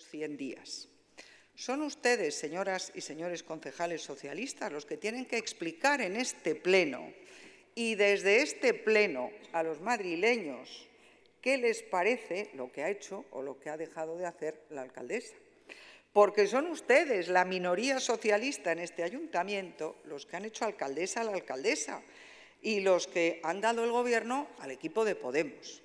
100 días. Son ustedes, señoras y señores concejales socialistas, los que tienen que explicar en este Pleno y desde este Pleno a los madrileños qué les parece lo que ha hecho o lo que ha dejado de hacer la alcaldesa. Porque son ustedes, la minoría socialista en este ayuntamiento, los que han hecho alcaldesa a la alcaldesa y los que han dado el gobierno al equipo de Podemos.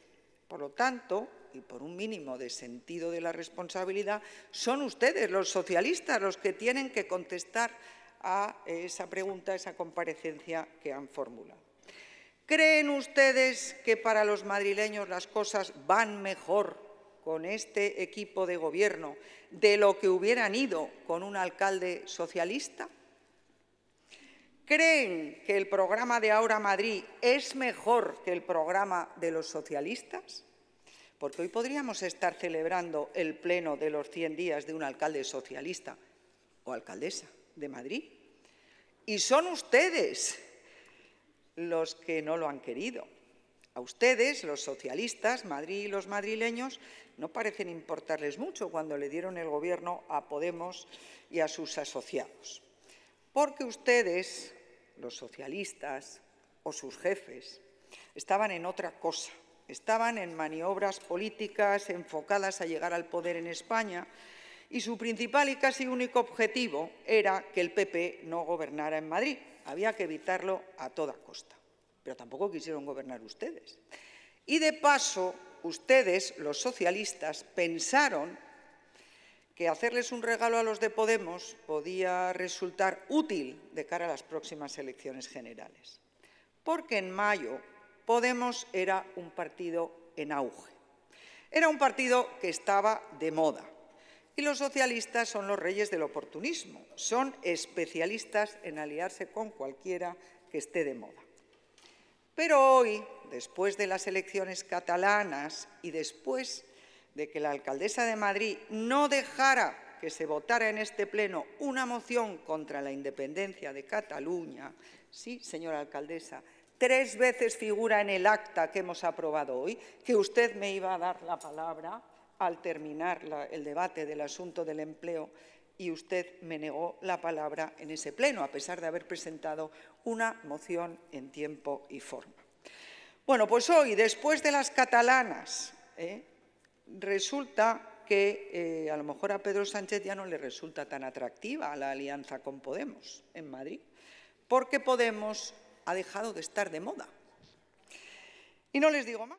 Por lo tanto, y por un mínimo de sentido de la responsabilidad, son ustedes, los socialistas, los que tienen que contestar a esa pregunta, a esa comparecencia que han formulado. ¿Creen ustedes que para los madrileños las cosas van mejor con este equipo de gobierno de lo que hubieran ido con un alcalde socialista? ¿Creen que el programa de Ahora Madrid es mejor que el programa de los socialistas? Porque hoy podríamos estar celebrando el pleno de los 100 días de un alcalde socialista o alcaldesa de Madrid. Y son ustedes los que no lo han querido. A ustedes, los socialistas, Madrid y los madrileños, no parecen importarles mucho cuando le dieron el gobierno a Podemos y a sus asociados. Porque ustedes los socialistas o sus jefes estaban en otra cosa, estaban en maniobras políticas enfocadas a llegar al poder en España y su principal y casi único objetivo era que el PP no gobernara en Madrid. Había que evitarlo a toda costa. Pero tampoco quisieron gobernar ustedes. Y de paso, ustedes, los socialistas, pensaron que hacerles un regalo a los de Podemos podía resultar útil de cara a las próximas elecciones generales. Porque en mayo Podemos era un partido en auge. Era un partido que estaba de moda. Y los socialistas son los reyes del oportunismo. Son especialistas en aliarse con cualquiera que esté de moda. Pero hoy, después de las elecciones catalanas y después de que la alcaldesa de Madrid no dejara que se votara en este Pleno una moción contra la independencia de Cataluña, sí, señora alcaldesa, tres veces figura en el acta que hemos aprobado hoy que usted me iba a dar la palabra al terminar el debate del asunto del empleo y usted me negó la palabra en ese Pleno, a pesar de haber presentado una moción en tiempo y forma. Bueno, pues hoy, después de las catalanas, ¿eh? resulta que eh, a lo mejor a Pedro Sánchez ya no le resulta tan atractiva la alianza con Podemos en Madrid, porque Podemos ha dejado de estar de moda. Y no les digo más.